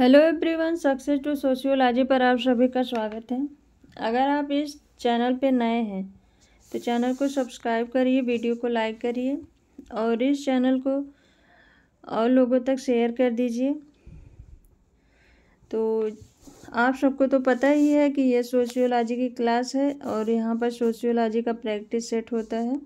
hello everyone success to sociology पर आप सभी का स्वागत है अगर आप इस चैनल पर नए हैं तो चैनल को सब्सक्राइब करिए वीडियो को लाइक करिए और इस चैनल को और लोगों तक शेयर कर दीजिए तो आप सबको तो पता ही है कि यह सोशियोलॉजी की क्लास है और यहाँ पर सोशियोलॉजी का प्रैक्टिस सेट होता है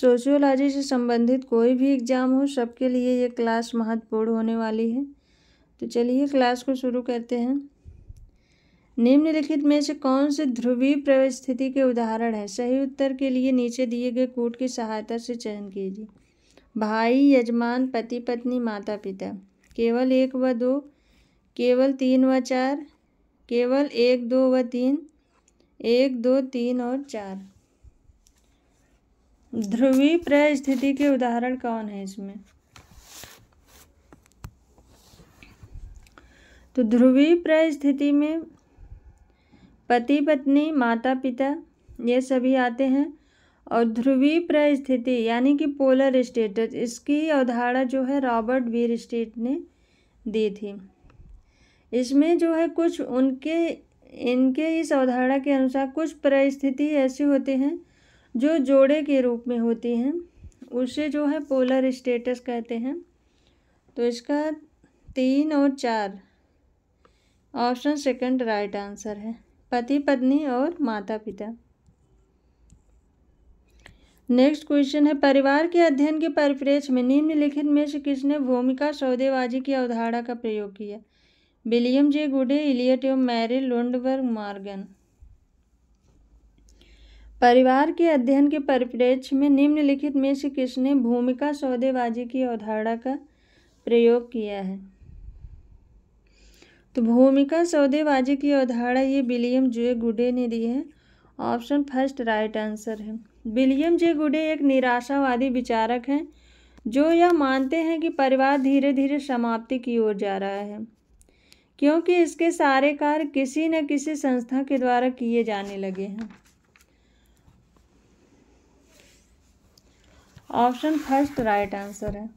सोशियोलॉजी से संबंधित कोई भी एग्ज़ाम हो सबके लिए ये क्लास महत्वपूर्ण होने वाली है तो चलिए क्लास को शुरू करते हैं निम्नलिखित में से कौन से ध्रुवीय परिस्थिति के उदाहरण है सही उत्तर के लिए नीचे दिए गए कूट की सहायता से चयन कीजिए भाई यजमान पति पत्नी माता पिता केवल एक व दो केवल तीन व चार केवल एक दो व तीन एक दो तीन और चार ध्रुवी प्रय स्थिति के उदाहरण कौन है इसमें तो ध्रुवी प्रय स्थिति में पति पत्नी माता पिता ये सभी आते हैं और ध्रुवी प्रय स्थिति यानी कि पोलर स्टेटस इसकी अवधारणा जो है रॉबर्ट वीर स्टेट ने दी थी इसमें जो है कुछ उनके इनके इस अवधारणा के अनुसार कुछ परिस्थिति ऐसी होती हैं जो जोड़े के रूप में होती हैं उसे जो है पोलर स्टेटस कहते हैं तो इसका तीन और चार ऑप्शन सेकंड राइट आंसर है पति पत्नी और माता पिता नेक्स्ट क्वेश्चन है परिवार के अध्ययन के परिप्रेक्ष्य में निम्नलिखित में से किसने भूमिका सौदेबाजी की अवधारणा का प्रयोग किया विलियम जे गुडे इलियट एवं मैरी लुंडबर्ग मार्गन परिवार के अध्ययन के परिप्रेक्ष्य में निम्नलिखित में से किसने भूमिका सौदेबाजी की अवधारणा का प्रयोग किया है तो भूमिका सौदेबाजी की अवधारणा ये विलियम जे गुडे ने दी है ऑप्शन फर्स्ट राइट आंसर है विलियम जे गुडे एक निराशावादी विचारक हैं जो यह मानते हैं कि परिवार धीरे धीरे समाप्ति की ओर जा रहा है क्योंकि इसके सारे कार्य किसी न किसी संस्था के द्वारा किए जाने लगे हैं ऑप्शन फर्स्ट राइट आंसर है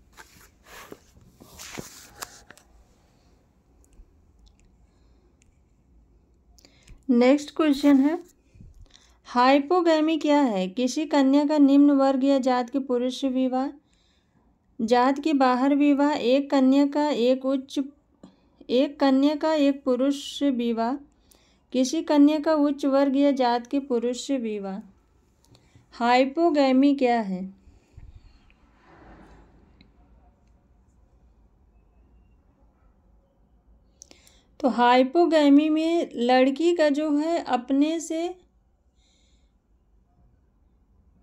नेक्स्ट क्वेश्चन है हाइपोगैमी क्या है किसी कन्या का निम्न वर्ग या जात के पुरुष से विवाह जात के बाहर विवाह एक कन्या का एक उच्च एक कन्या का एक पुरुष से विवाह किसी कन्या का उच्च वर्ग या जात के पुरुष से विवाह हाइपोगैमी क्या है तो हाइपोगैमी में लड़की का जो है अपने से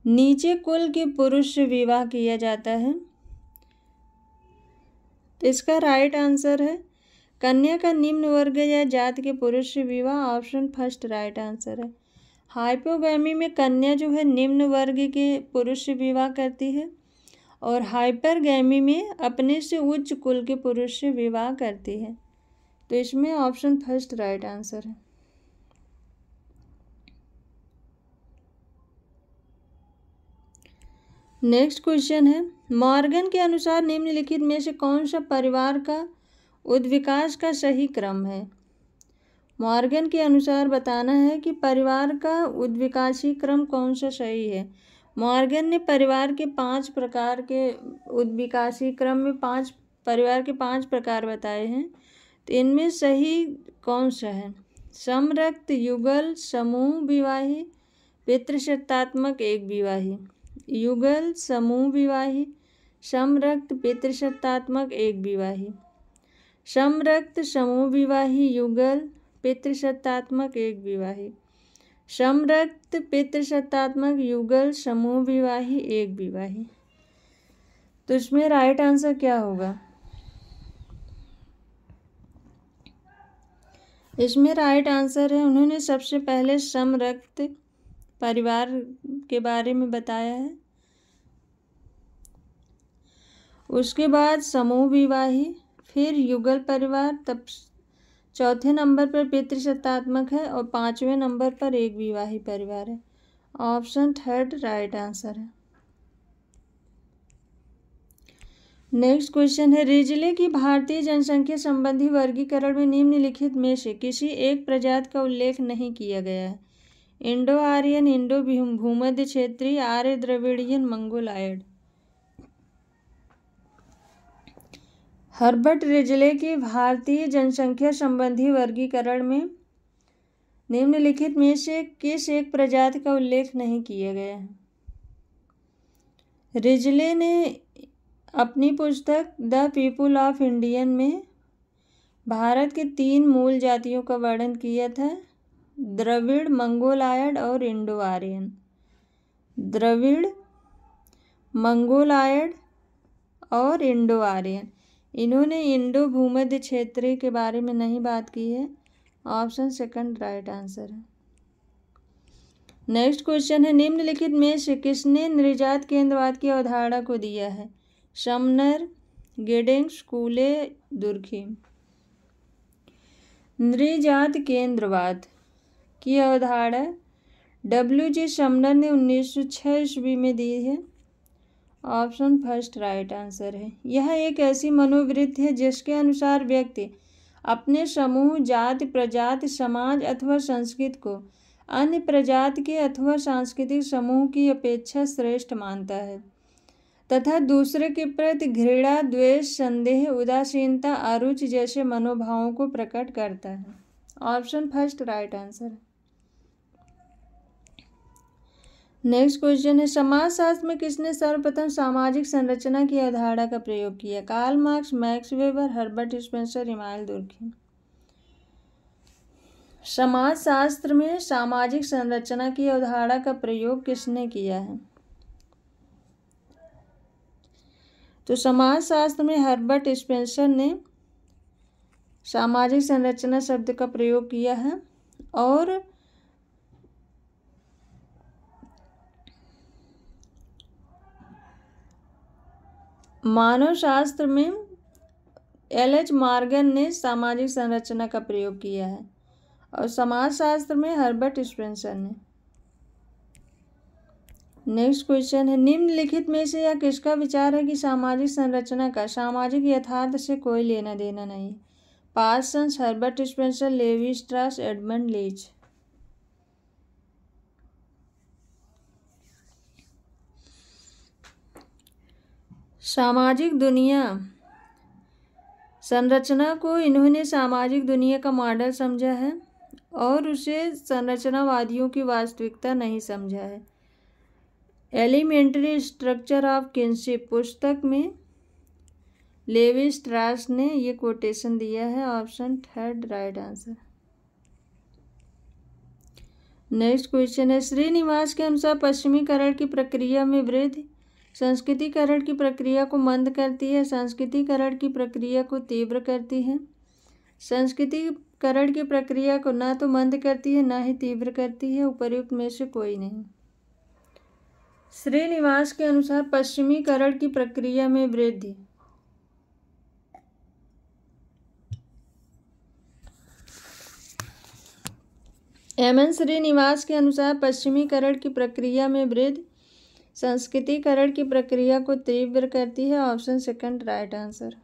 नीचे कुल के पुरुष से विवाह किया जाता है तो इसका राइट आंसर है कन्या का निम्न वर्ग या जात के पुरुष से विवाह ऑप्शन फर्स्ट राइट आंसर है हाइपोगैमी में कन्या जो है निम्न वर्ग के पुरुष से विवाह करती है और हाइपरगैमी में अपने से उच्च कुल के पुरुष से विवाह करती है तो इसमें ऑप्शन फर्स्ट राइट आंसर है नेक्स्ट क्वेश्चन है मॉर्गन के अनुसार निम्नलिखित में से कौन सा परिवार का उद्विकास का सही क्रम है मॉर्गन के अनुसार बताना है कि परिवार का उद्विकासी क्रम कौन सा सही है मॉर्गन ने परिवार के पांच प्रकार के उद्विकासी क्रम में पांच परिवार के पांच प्रकार बताए हैं तो इनमें सही कौन सा है समरक्त युगल समूह विवाही पितृसत्तात्मक एक विवाही युगल समूह विवाही समरक्त पितृसत्तात्मक एक विवाही समरक्त समूह विवाही युगल पितृसत्तात्मक एक विवाही समरक्त पितृसत्तात्मक युगल समूह विवाही एक विवाही तो इसमें राइट आंसर क्या होगा इसमें राइट आंसर है उन्होंने सबसे पहले समरक्त परिवार के बारे में बताया है उसके बाद समूह विवाही फिर युगल परिवार तब चौथे नंबर पर पितृसत्तात्मक है और पांचवें नंबर पर एक विवाही परिवार है ऑप्शन थर्ड राइट आंसर है नेक्स्ट क्वेश्चन है रिजले की भारतीय जनसंख्या संबंधी वर्गीकरण में निम्नलिखित में से किसी एक प्रजात का उल्लेख नहीं किया गया है इंडो आर्यन इंडो भूमध्य क्षेत्रीय आर्य द्रविड़ियन मंगोलायड हर्बर्ट रिजले की भारतीय जनसंख्या संबंधी वर्गीकरण में निम्नलिखित में से किस एक प्रजात का उल्लेख नहीं किया गया है रिजले ने अपनी पुस्तक द पीपुल ऑफ इंडियन में भारत के तीन मूल जातियों का वर्णन किया था द्रविड़ मंगोलायड और इंडो आर्यन द्रविड़ मंगोलायड और इंडो आर्यन इन्होंने इंडो भूमध्य क्षेत्र के बारे में नहीं बात की है ऑप्शन सेकंड राइट आंसर है नेक्स्ट क्वेश्चन है निम्नलिखित में से किसने निर्जात केंद्रवाद की अवधारणा को दिया है शमनर गेडेंग स्कूले दुर्खी नृजात केंद्रवाद की अवधारणा डब्ल्यू जी शमनर ने 1906 ईस्वी में दी है ऑप्शन फर्स्ट राइट आंसर है यह एक ऐसी मनोवृत्ति है जिसके अनुसार व्यक्ति अपने समूह जाति प्रजाति समाज अथवा संस्कृत को अन्य प्रजाति के अथवा सांस्कृतिक समूह की अपेक्षा श्रेष्ठ मानता है तथा दूसरे के प्रति घृणा द्वेष संदेह उदासीनता अरुचि जैसे मनोभावों को प्रकट करता है ऑप्शन फर्स्ट राइट आंसर है नेक्स्ट क्वेश्चन है समाजशास्त्र में किसने सर्वप्रथम सामाजिक संरचना की अवधारणा का प्रयोग किया Karl Marx Max Weber Herbert Spencer Emile Durkheim समाजशास्त्र में सामाजिक संरचना की अवधारणा का प्रयोग किसने किया है तो समाजशास्त्र में हर्बर्ट स्पेंसर ने सामाजिक संरचना शब्द का प्रयोग किया है और मानव शास्त्र में एल एच मार्गन ने सामाजिक संरचना का प्रयोग किया है और समाजशास्त्र में हर्बर्ट स्पेंसर ने नेक्स्ट क्वेश्चन है निम्नलिखित में से यह किसका विचार है कि सामाजिक संरचना का सामाजिक यथार्थ से कोई लेना देना नहीं Parsons Herbert Spencer Levi Strauss Edmund Leach सामाजिक दुनिया संरचना को इन्होंने सामाजिक दुनिया का मॉडल समझा है और उसे संरचनावादियों की वास्तविकता नहीं समझा है एलिमेंट्री स्ट्रक्चर ऑफ किनशिप पुस्तक में लेवी स्ट्रास ने ये कोटेशन दिया है option third right answer next question है श्रीनिवास के अनुसार पश्चिमीकरण की प्रक्रिया में वृद्धि संस्कृतिकरण की प्रक्रिया को मंद करती है संस्कृतिकरण की प्रक्रिया को तीव्र करती है संस्कृतिकरण की प्रक्रिया को ना तो मंद करती है ना ही तीव्र करती है उपर्युक्त में से कोई नहीं श्रीनिवास के अनुसार पश्चिमीकरण की प्रक्रिया में वृद्धि एम एन श्रीनिवास के अनुसार पश्चिमीकरण की प्रक्रिया में वृद्धि संस्कृतिकरण की प्रक्रिया को तीव्र करती है option second right answer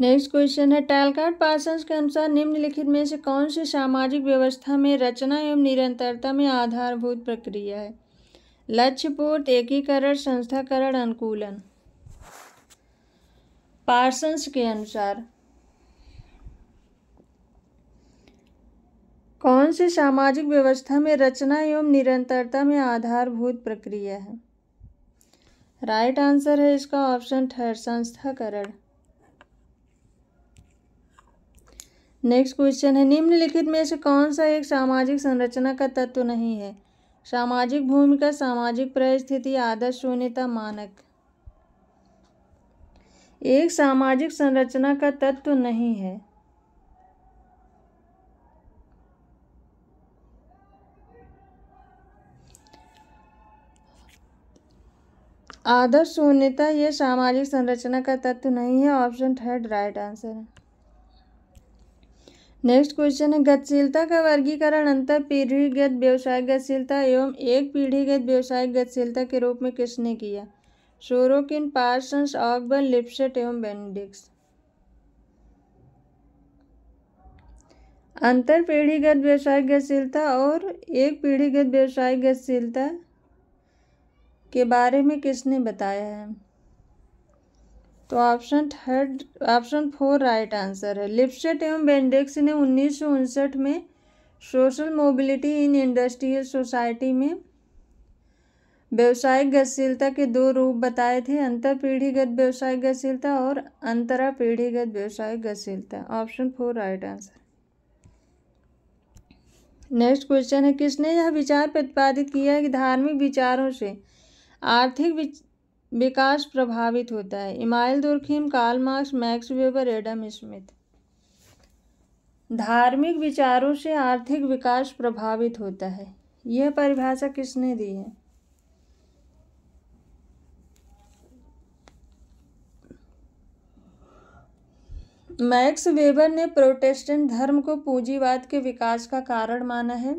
next question है टैलकाट पासंस के अनुसार निम्नलिखित में से कौन सी सामाजिक व्यवस्था में रचना एवं निरंतरता में आधारभूत प्रक्रिया है लक्ष्यपूर्त एकीकरण संस्थाकरण अनुकूलन पार्सन्स के अनुसार कौन सी सामाजिक व्यवस्था में रचना एवं निरंतरता में आधारभूत प्रक्रिया है राइट आंसर है इसका ऑप्शन थर्ड संस्थाकरण नेक्स्ट क्वेश्चन है निम्नलिखित में से कौन सा एक सामाजिक संरचना का तत्व नहीं है सामाजिक भूमिका सामाजिक परिस्थिति आदर्श शून्यता मानक एक सामाजिक संरचना का तत्व नहीं है आदर्श शून्यता यह सामाजिक संरचना का तत्व नहीं है ऑप्शन थर्ड राइट आंसर है नेक्स्ट क्वेश्चन है गतिशीलता का वर्गीकरण अंतर पीढ़ीगत व्यवसाय गतिशीलता एवं एक पीढ़ीगत व्यवसाय गतिशीलता के रूप में किसने किया शोरोकिन पार्सन्स ऑकबर्न लिप्सेट एवं बेनेडिक्स अंतर पीढ़ीगत व्यवसाय गतिशीलता और एक पीढ़ीगत व्यवसाय गतिशीलता के बारे में किसने बताया है तो option third option four right answer है लिप्सेट एवं बेंडेक्स ने उन्नीस में social mobility in industrial society में व्यवसायिक गतिशीलता के दो रूप बताए थे अंतर पीढ़ीगत व्यवसायिक गतिशीलता और अंतरा पीढ़ीगत व्यवसायिक गतिशीलता option four right answer next question है किसने यह विचार प्रतिपादित किया कि धार्मिक विचारों से आर्थिक विकास प्रभावित होता है Emile Durkheim Karl Marx Max Weber Adam Smith धार्मिक विचारों से आर्थिक विकास प्रभावित होता है यह परिभाषा किसने दी है मैक्स वेबर ने प्रोटेस्टेंट धर्म को पूंजीवाद के विकास का कारण माना है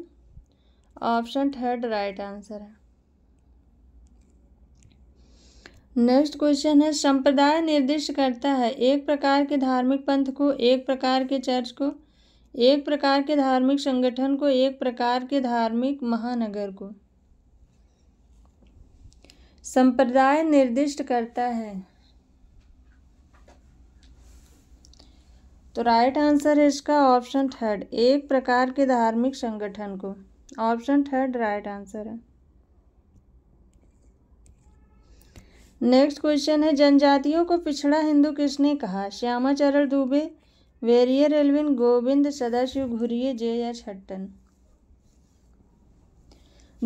ऑप्शन थर्ड राइट आंसर है नेक्स्ट क्वेश्चन है संप्रदाय निर्दिष्ट करता है एक प्रकार के धार्मिक पंथ को एक प्रकार के चर्च को एक प्रकार के धार्मिक संगठन को एक प्रकार के धार्मिक महानगर को संप्रदाय निर्दिष्ट करता है तो राइट आंसर है इसका ऑप्शन थर्ड एक प्रकार के धार्मिक संगठन को ऑप्शन थर्ड राइट आंसर है नेक्स्ट क्वेश्चन है जनजातियों को पिछड़ा हिंदू किसने कहा Charan Dube Verrier Elwin Govind Sadashiv Ghurye J या छट्टन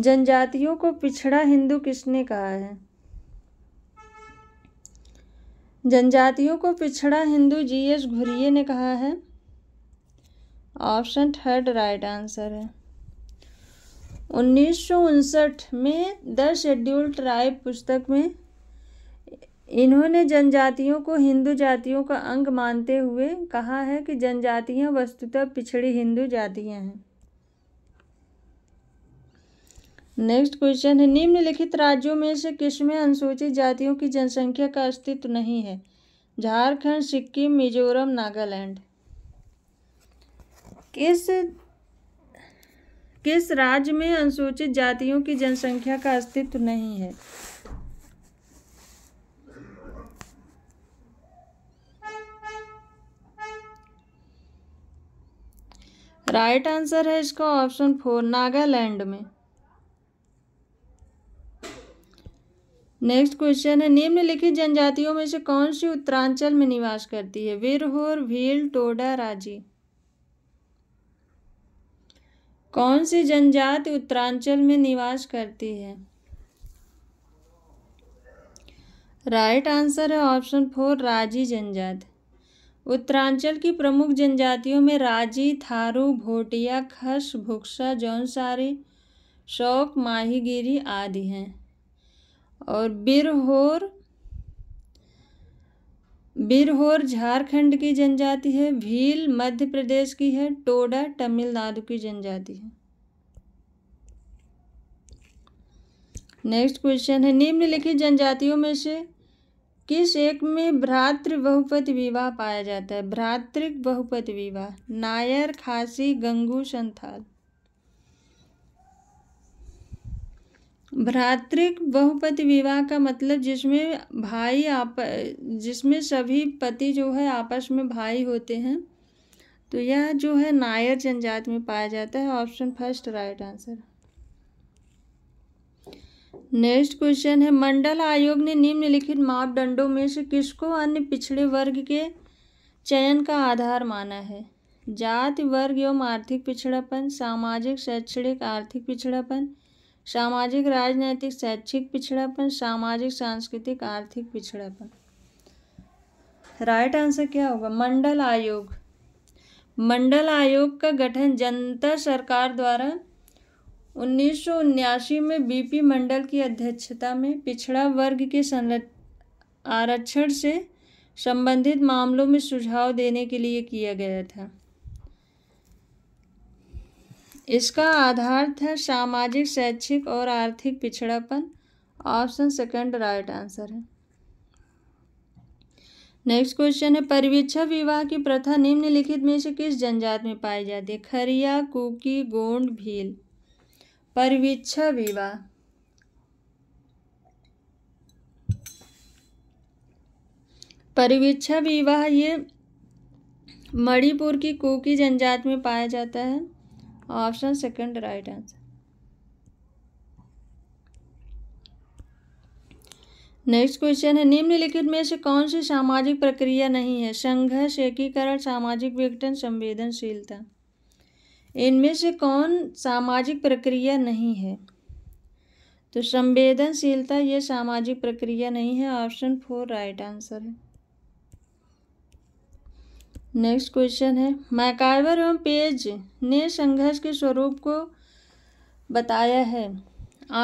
जनजातियों को पिछड़ा हिंदू किसने कहा है जनजातियों को पिछड़ा हिंदू जी एस घुरिये ने कहा है ऑप्शन थर्ड राइट आंसर है उन्नीस में द शेड्यूल ट्राइब पुस्तक में इन्होंने जनजातियों को हिंदू जातियों का अंग मानते हुए कहा है कि जनजातियां वस्तुतः पिछड़ी हिंदू जातियां हैं नेक्स्ट क्वेश्चन है निम्नलिखित राज्यों में से किसमें अनुसूचित जातियों की जनसंख्या का अस्तित्व नहीं है झारखंड सिक्किम मिजोरम नागालैंड किस किस राज्य में अनुसूचित जातियों की जनसंख्या का अस्तित्व नहीं है राइट आंसर है इसका ऑप्शन फोर नागालैंड में नेक्स्ट क्वेश्चन है निम्नलिखित जनजातियों में से कौन सी उत्तरांचल में निवास करती है वीरहोर भील टोडा राजी कौन सी जनजाति उत्तरांचल में निवास करती है राइट आंसर है ऑप्शन फोर राजी जनजाति उत्तरांचल की प्रमुख जनजातियों में राजी थारू भोटिया खस भुक्सा जौनसारी शौक माहीगिरी आदि हैं और बिरहोर बिरहोर झारखंड की जनजाति है भील मध्य प्रदेश की है टोडा तमिलनाडु की जनजाति है नेक्स्ट क्वेश्चन है निम्नलिखित जनजातियों में से किस एक में भ्रातृ बहुपत विवाह पाया जाता है भ्रातृक बहुपत विवाह नायर खासी गंगू संथाल भ्रातृक बहुपत विवाह का मतलब जिसमें भाई आप जिसमें सभी पति जो है आपस में भाई होते हैं तो यह जो है नायर जनजाति में पाया जाता है option first right answer next question है मंडल आयोग ने निम्नलिखित मापदंडों में से किसको अन्य पिछड़े वर्ग के चयन का आधार माना है जाति वर्ग एवं आर्थिक पिछड़ापन सामाजिक शैक्षणिक आर्थिक पिछड़ापन सामाजिक राजनैतिक शैक्षिक पिछड़ापन सामाजिक सांस्कृतिक आर्थिक पिछड़ापन राइट आंसर क्या होगा मंडल आयोग मंडल आयोग का गठन जनता सरकार द्वारा उन्नीस में बीपी मंडल की अध्यक्षता में पिछड़ा वर्ग के आरक्षण से संबंधित मामलों में सुझाव देने के लिए किया गया था इसका आधार था सामाजिक शैक्षिक और आर्थिक पिछड़ापन ऑप्शन सेकंड राइट आंसर है नेक्स्ट क्वेश्चन है परिवीक्षा विवाह की प्रथा निम्नलिखित में से किस जनजात में पाई जाती है खरिया कुकी गोंड भील परविच्छविवा परिविच्छा विवाह ये मणिपुर की कोकी जनजाति में पाया जाता है option second right answer next question है निम्नलिखित में से कौन सी सामाजिक प्रक्रिया नहीं है संघर्ष एकीकरण सामाजिक विघटन संवेदनशीलता इनमें से कौन सामाजिक प्रक्रिया नहीं है तो संवेदनशीलता ये सामाजिक प्रक्रिया नहीं है ऑप्शन फोर राइट आंसर है नेक्स्ट क्वेश्चन है मैकाइवर एवं पेज ने संघर्ष के स्वरूप को बताया है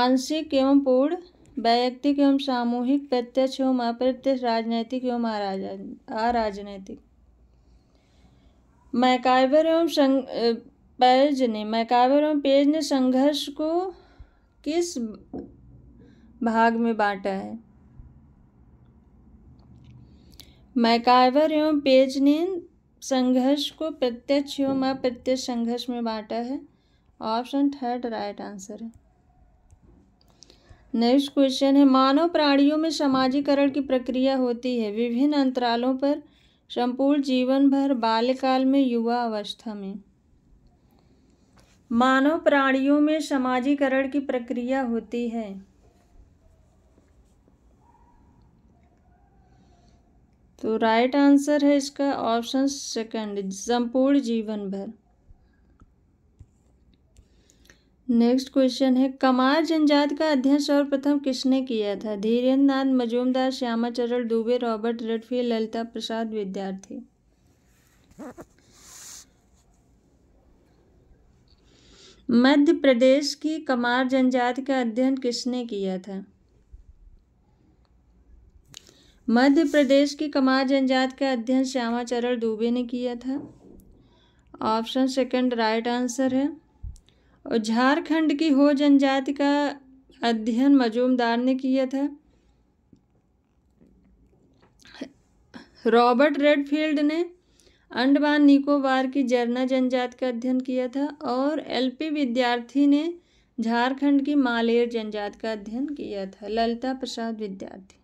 आंशिक एवं पूर्ण वैयक्तिक एवं सामूहिक प्रत्यक्ष एवं अप्रत्यक्ष राजनैतिक एवं अराजनैतिक मैकाइवर एवं पैज ने मैकावर और पेज ने संघर्ष को किस भाग में बांटा है मैकावर एवं पेज ने संघर्ष को प्रत्यक्ष एवं अप्रत्यक्ष संघर्ष में बांटा है ऑप्शन थर्ड राइट आंसर है नेक्स्ट क्वेश्चन है मानव प्राणियों में समाजीकरण की प्रक्रिया होती है विभिन्न अंतरालों पर संपूर्ण जीवन भर बाल्यकाल में युवा अवस्था में मानव प्राणियों में समाजीकरण की प्रक्रिया होती है तो राइट आंसर है इसका ऑप्शन सेकंड संपूर्ण जीवन भर नेक्स्ट क्वेश्चन है कमार जनजात का अध्ययन सर्वप्रथम किसने किया था धीरेन्द्र नाथ मजूमदार श्यामाचरण दुबे रॉबर्ट रेडफी ललिता प्रसाद विद्यार्थी मध्य प्रदेश की कमार जनजाति का अध्ययन किसने किया था मध्य प्रदेश की कमार जनजाति का अध्ययन श्यामाचरण दुबे ने किया था ऑप्शन सेकंड राइट आंसर है और झारखंड की हो जनजाति का अध्ययन मजूमदार ने किया था रॉबर्ट रेडफील्ड ने अंडमान निकोबार की जरना जनजाति का अध्ययन किया था और एलपी विद्यार्थी ने झारखंड की मालेर जनजाति का अध्ययन किया था ललिता प्रसाद विद्यार्थी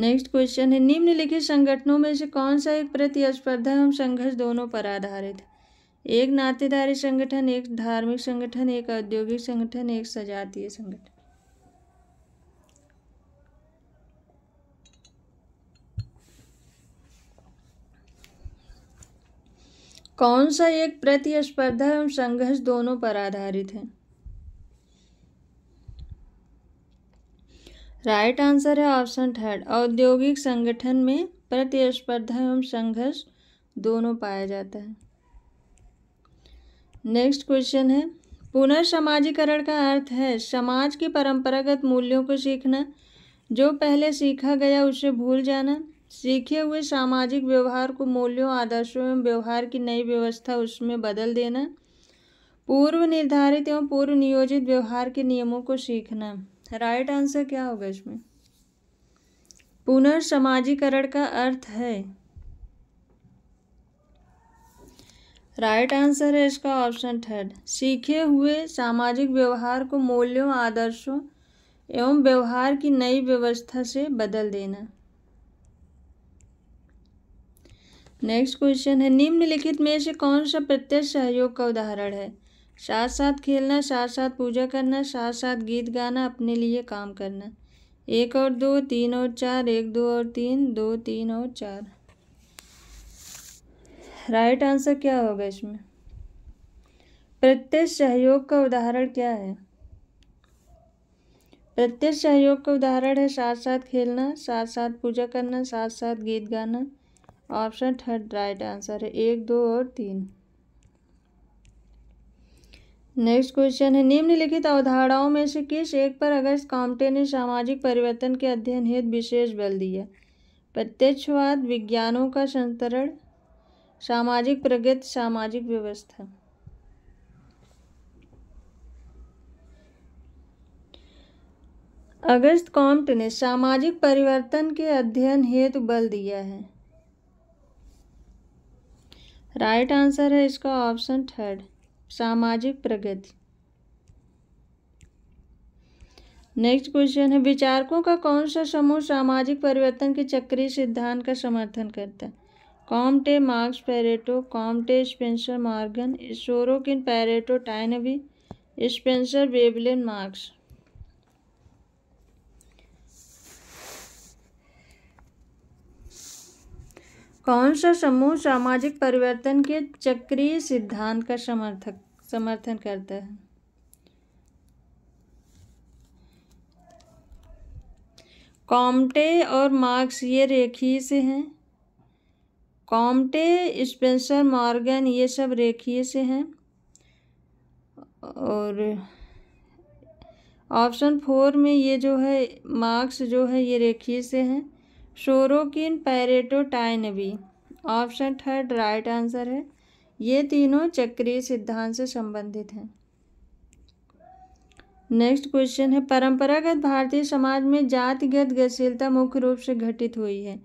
नेक्स्ट क्वेश्चन है निम्नलिखित संगठनों में से कौन सा एक प्रतिस्पर्धा एवं संघर्ष दोनों पर आधारित है एक नातेदारी संगठन एक धार्मिक संगठन एक औद्योगिक संगठन एक सजातीय संगठन कौन सा एक प्रतिस्पर्धा एवं संघर्ष दोनों पर आधारित है राइट आंसर है ऑप्शन थर्ड औद्योगिक संगठन में प्रतिस्पर्धा एवं संघर्ष दोनों पाया जाता है नेक्स्ट क्वेश्चन है पुनर्समाजीकरण का अर्थ है समाज के परंपरागत मूल्यों को सीखना जो पहले सीखा गया उसे भूल जाना सीखे हुए सामाजिक व्यवहार को मूल्यों आदर्शों एवं व्यवहार की नई व्यवस्था उसमें बदल देना पूर्व निर्धारित एवं पूर्व नियोजित व्यवहार के नियमों को सीखना राइट आंसर क्या होगा इसमें पुनर्समाजीकरण का अर्थ है राइट right आंसर है इसका ऑप्शन थर्ड सीखे हुए सामाजिक व्यवहार को मूल्यों आदर्शों एवं व्यवहार की नई व्यवस्था से बदल देना नेक्स्ट क्वेश्चन है निम्नलिखित में से कौन सा प्रत्यक्ष सहयोग का उदाहरण है साथ साथ खेलना साथ साथ पूजा करना साथ साथ गीत गाना अपने लिए काम करना एक और दो तीन और चार एक दो और तीन दो तीन और चार राइट right आंसर क्या होगा इसमें प्रत्यक्ष सहयोग का उदाहरण क्या है प्रत्यक्ष सहयोग का उदाहरण है साथ साथ खेलना साथ साथ पूजा करना साथ साथ गीत गाना ऑप्शन थर्ड राइट आंसर है एक दो और तीन नेक्स्ट क्वेश्चन है निम्नलिखित अवधारणाओं में से किस एक पर अगस्त कामटे ने सामाजिक परिवर्तन के अध्ययन हेतु विशेष बल दिया प्रत्यक्षवाद विज्ञानों का संतरण सामाजिक प्रगति सामाजिक व्यवस्था अगस्त कॉम्ट ने सामाजिक परिवर्तन के अध्ययन हेतु बल दिया है राइट आंसर है इसका ऑप्शन थर्ड सामाजिक प्रगति नेक्स्ट क्वेश्चन है विचारकों का कौन सा समूह सामाजिक परिवर्तन के चक्रीय सिद्धांत का समर्थन करता है Comte Marx Pareto Comte Spencer Morgan Sorokin Pareto Toynbee Spencer Veblen Marx कौन सा समूह सामाजिक परिवर्तन के चक्रीय सिद्धांत का समर्थक समर्थन करता है कॉम्टे और मार्क्स ये रेखीय से हैं कॉम्टे स्पेंसर मॉर्गन ये सब रेखीय से हैं और ऑप्शन फोर में ये जो है मार्क्स जो है ये रेखीय से हैं Sorokin Pareto Toynbee option third right answer है ये तीनों चक्रीय सिद्धांत से संबंधित हैं नेक्स्ट क्वेश्चन है परंपरागत भारतीय समाज में जातिगत गतिशीलता मुख्य रूप से घटित हुई है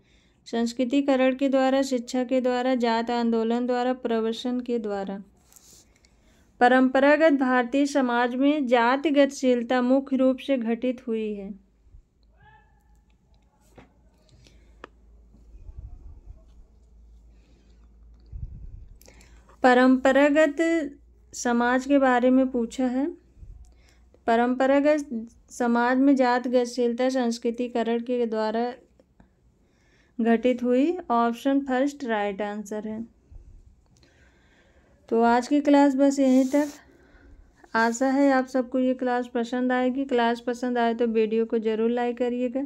संस्कृतिकरण के द्वारा शिक्षा के द्वारा जात आंदोलन द्वारा प्रवर्शन के द्वारा परंपरागत भारतीय समाज में जातिगतशीलता मुख्य रूप से घटित हुई है परंपरागत समाज के बारे में पूछा है परंपरागत समाज में जात गतिशीलता संस्कृतिकरण के द्वारा घटित हुई ऑप्शन फर्स्ट राइट आंसर है तो आज की क्लास बस यहीं तक आशा है आप सबको ये क्लास पसंद आएगी क्लास पसंद आए तो वीडियो को ज़रूर लाइक करिएगा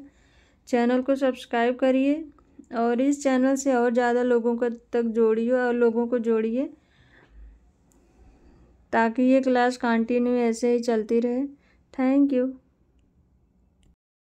चैनल को सब्सक्राइब करिए और इस चैनल से और ज़्यादा लोगों को तक जोड़िए और लोगों को जोड़िए ताकि ये क्लास कंटिन्यू ऐसे ही चलती रहे थैंक यू